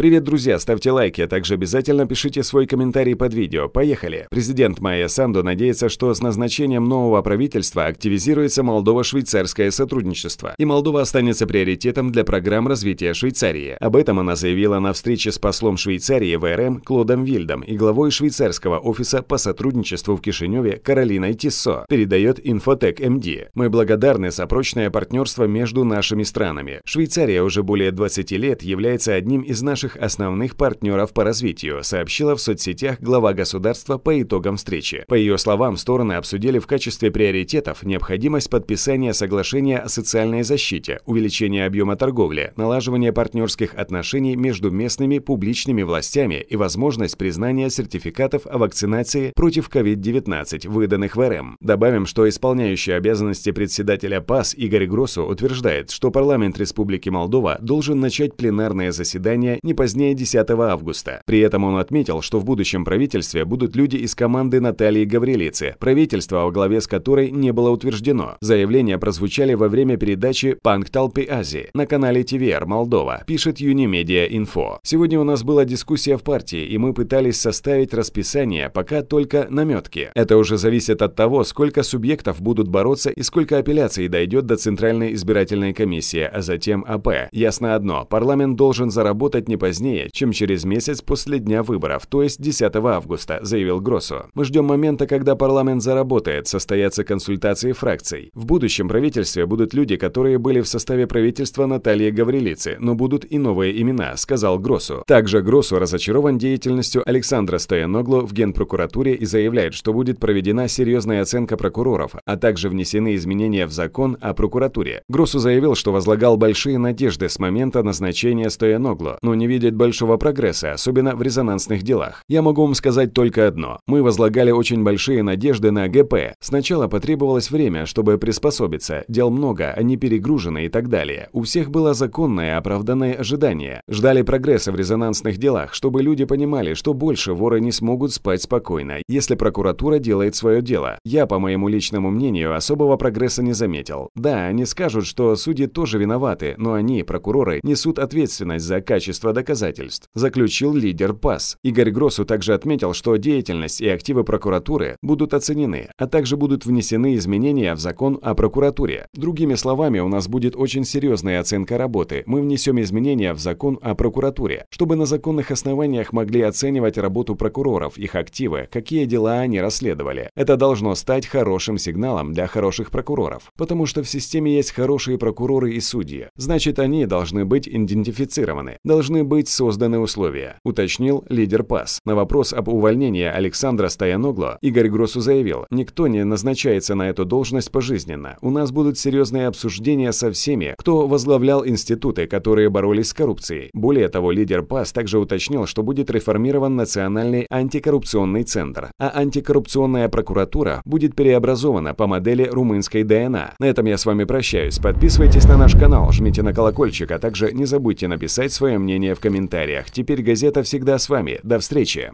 Привет, друзья, ставьте лайки, а также обязательно пишите свой комментарий под видео. Поехали! Президент Майя Санду надеется, что с назначением нового правительства активизируется Молдово-швейцарское сотрудничество, и Молдова останется приоритетом для программ развития Швейцарии. Об этом она заявила на встрече с послом Швейцарии ВРМ Клодом Вильдом и главой швейцарского офиса по сотрудничеству в Кишиневе Каролиной Тиссо, передает Infotech MD. «Мы благодарны за прочное партнерство между нашими странами. Швейцария уже более 20 лет является одним из наших наших основных партнеров по развитию, сообщила в соцсетях глава государства по итогам встречи. По ее словам, стороны обсудили в качестве приоритетов необходимость подписания соглашения о социальной защите, увеличение объема торговли, налаживание партнерских отношений между местными публичными властями и возможность признания сертификатов о вакцинации против COVID-19, выданных в РМ. Добавим, что исполняющий обязанности председателя ПАС Игорь Гросу утверждает, что парламент Республики Молдова должен начать пленарное заседание непосредственно позднее 10 августа. При этом он отметил, что в будущем правительстве будут люди из команды Натальи Гаврилицы, правительство, во главе с которой не было утверждено. Заявления прозвучали во время передачи «Панк толпы Азии» на канале ТВР Молдова, пишет Юнимедиа Инфо. Сегодня у нас была дискуссия в партии, и мы пытались составить расписание, пока только наметки. Это уже зависит от того, сколько субъектов будут бороться и сколько апелляций дойдет до Центральной избирательной комиссии, а затем АП. Ясно одно, парламент должен заработать не позднее, чем через месяц после дня выборов, то есть 10 августа, заявил Гроссо. Мы ждем момента, когда парламент заработает, состоятся консультации фракций. В будущем правительстве будут люди, которые были в составе правительства Натальи Гаврилицы, но будут и новые имена, сказал Гроссу. Также Гроссу разочарован деятельностью Александра Стояногло в Генпрокуратуре и заявляет, что будет проведена серьезная оценка прокуроров, а также внесены изменения в закон о прокуратуре. Гроссу заявил, что возлагал большие надежды с момента назначения Стояногло, но не видеть большого прогресса, особенно в резонансных делах. Я могу вам сказать только одно. Мы возлагали очень большие надежды на ГП. Сначала потребовалось время, чтобы приспособиться. Дел много, они перегружены и так далее. У всех было законное, оправданное ожидание. Ждали прогресса в резонансных делах, чтобы люди понимали, что больше воры не смогут спать спокойно, если прокуратура делает свое дело. Я, по моему личному мнению, особого прогресса не заметил. Да, они скажут, что судьи тоже виноваты, но они, прокуроры, несут ответственность за качество доказательств доказательств, заключил лидер ПАС. Игорь Гросу также отметил, что деятельность и активы прокуратуры будут оценены, а также будут внесены изменения в закон о прокуратуре. Другими словами, у нас будет очень серьезная оценка работы. Мы внесем изменения в закон о прокуратуре, чтобы на законных основаниях могли оценивать работу прокуроров, их активы, какие дела они расследовали. Это должно стать хорошим сигналом для хороших прокуроров, потому что в системе есть хорошие прокуроры и судьи. Значит, они должны быть идентифицированы, должны быть созданы условия, уточнил лидер ПАС. На вопрос об увольнении Александра Стояногло Игорь Гросу заявил, никто не назначается на эту должность пожизненно. У нас будут серьезные обсуждения со всеми, кто возглавлял институты, которые боролись с коррупцией. Более того, лидер ПАС также уточнил, что будет реформирован Национальный антикоррупционный центр, а антикоррупционная прокуратура будет переобразована по модели румынской ДНА. На этом я с вами прощаюсь. Подписывайтесь на наш канал, жмите на колокольчик, а также не забудьте написать свое мнение в в комментариях. Теперь газета всегда с вами. До встречи!